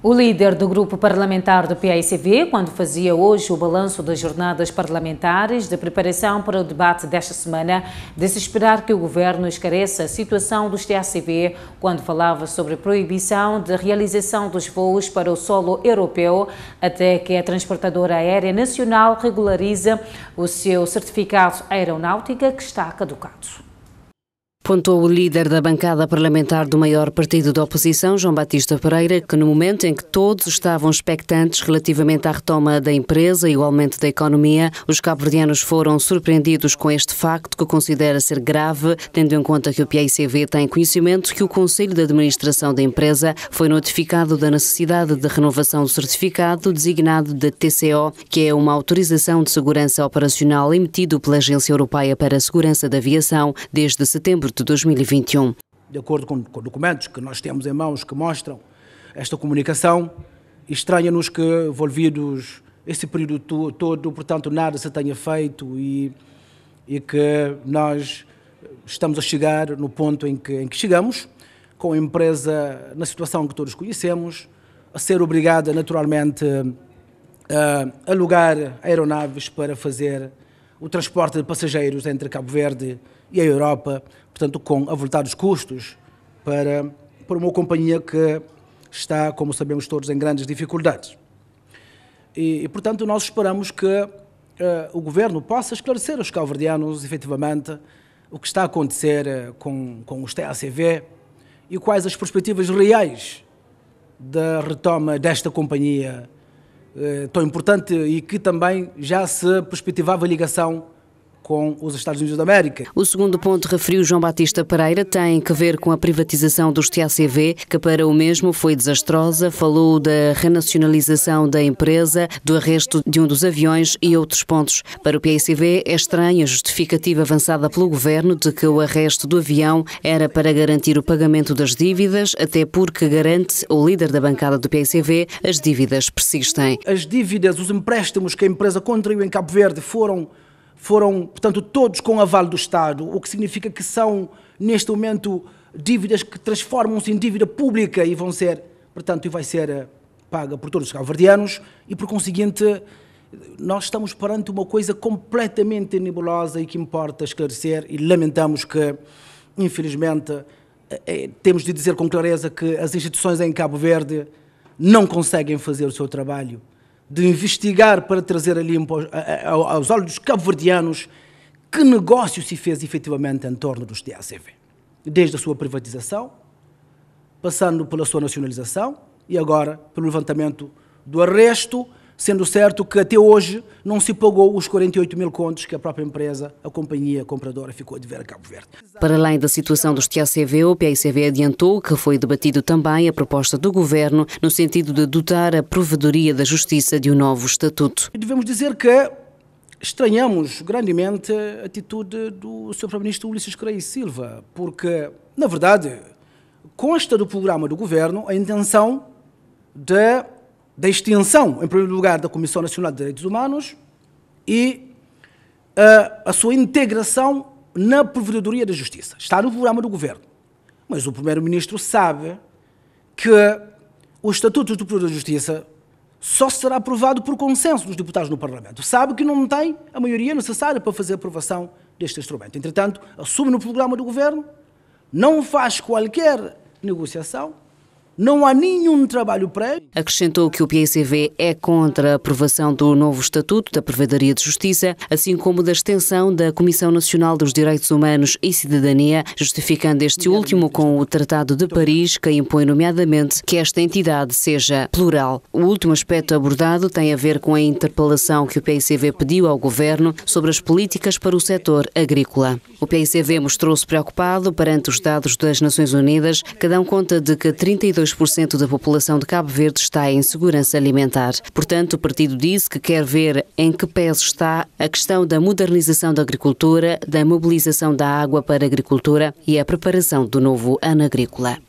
O líder do grupo parlamentar do PICV, quando fazia hoje o balanço das jornadas parlamentares de preparação para o debate desta semana, disse esperar que o governo esclareça a situação dos TACV quando falava sobre a proibição de realização dos voos para o solo europeu até que a transportadora aérea nacional regularize o seu certificado aeronáutica que está caducado apontou o líder da bancada parlamentar do maior partido da oposição, João Batista Pereira, que no momento em que todos estavam expectantes relativamente à retoma da empresa e o aumento da economia, os cabo-verdianos foram surpreendidos com este facto que considera ser grave, tendo em conta que o PICV tem conhecimento que o Conselho de Administração da empresa foi notificado da necessidade de renovação do certificado designado de TCO, que é uma autorização de segurança operacional emitido pela Agência Europeia para a Segurança da Aviação desde setembro de 2021. De acordo com documentos que nós temos em mãos que mostram esta comunicação, estranha-nos que envolvidos esse período todo, portanto, nada se tenha feito e, e que nós estamos a chegar no ponto em que, em que chegamos, com a empresa na situação que todos conhecemos, a ser obrigada naturalmente a alugar aeronaves para fazer o transporte de passageiros entre Cabo Verde e a Europa, portanto, com avultados custos para, para uma companhia que está, como sabemos todos, em grandes dificuldades. E, e portanto, nós esperamos que uh, o governo possa esclarecer aos calverdianos, efetivamente, o que está a acontecer uh, com, com os TACV e quais as perspectivas reais da retoma desta companhia eh, tão importante e que também já se perspectivava a ligação com os Estados Unidos da América. O segundo ponto, referiu João Batista Pereira, tem que ver com a privatização dos TACV, que para o mesmo foi desastrosa. Falou da renacionalização da empresa, do arresto de um dos aviões e outros pontos. Para o PICV, é estranha a justificativa avançada pelo governo de que o arresto do avião era para garantir o pagamento das dívidas, até porque garante o líder da bancada do PICV, as dívidas persistem. As dívidas, os empréstimos que a empresa contraiu em Cabo Verde foram foram, portanto, todos com aval do Estado, o que significa que são, neste momento, dívidas que transformam-se em dívida pública e vão ser, portanto, e vai ser eh, paga por todos os cabo e, por conseguinte, nós estamos perante uma coisa completamente nebulosa e que importa esclarecer e lamentamos que, infelizmente, eh, eh, temos de dizer com clareza que as instituições em Cabo Verde não conseguem fazer o seu trabalho de investigar para trazer ali aos olhos dos cabo-verdianos que negócio se fez efetivamente em torno dos TACV. Desde a sua privatização, passando pela sua nacionalização e agora pelo levantamento do arresto sendo certo que até hoje não se pagou os 48 mil contos que a própria empresa, a companhia compradora, ficou a dever a Cabo Verde. Para além da situação dos TACV, o PICV adiantou que foi debatido também a proposta do Governo no sentido de dotar a Provedoria da Justiça de um novo estatuto. Devemos dizer que estranhamos grandemente a atitude do Sr. Primeiro-Ministro Ulisses Correia Silva, porque, na verdade, consta do programa do Governo a intenção de da extinção, em primeiro lugar, da Comissão Nacional de Direitos Humanos e uh, a sua integração na Provedoria da Justiça. Está no programa do governo. Mas o primeiro-ministro sabe que o Estatuto do Provedor da Justiça só será aprovado por consenso dos deputados no Parlamento. Sabe que não tem a maioria necessária para fazer a aprovação deste instrumento. Entretanto, assume no programa do governo, não faz qualquer negociação não há nenhum trabalho prévio. Acrescentou que o PICV é contra a aprovação do novo Estatuto da Prevadaria de Justiça, assim como da extensão da Comissão Nacional dos Direitos Humanos e Cidadania, justificando este último com o Tratado de Paris, que impõe, nomeadamente, que esta entidade seja plural. O último aspecto abordado tem a ver com a interpelação que o PICV pediu ao Governo sobre as políticas para o setor agrícola. O PICV mostrou-se preocupado perante os dados das Nações Unidas, que dão conta de que 32 cento da população de Cabo Verde está em segurança alimentar. Portanto, o partido disse que quer ver em que peso está a questão da modernização da agricultura, da mobilização da água para a agricultura e a preparação do novo ano agrícola.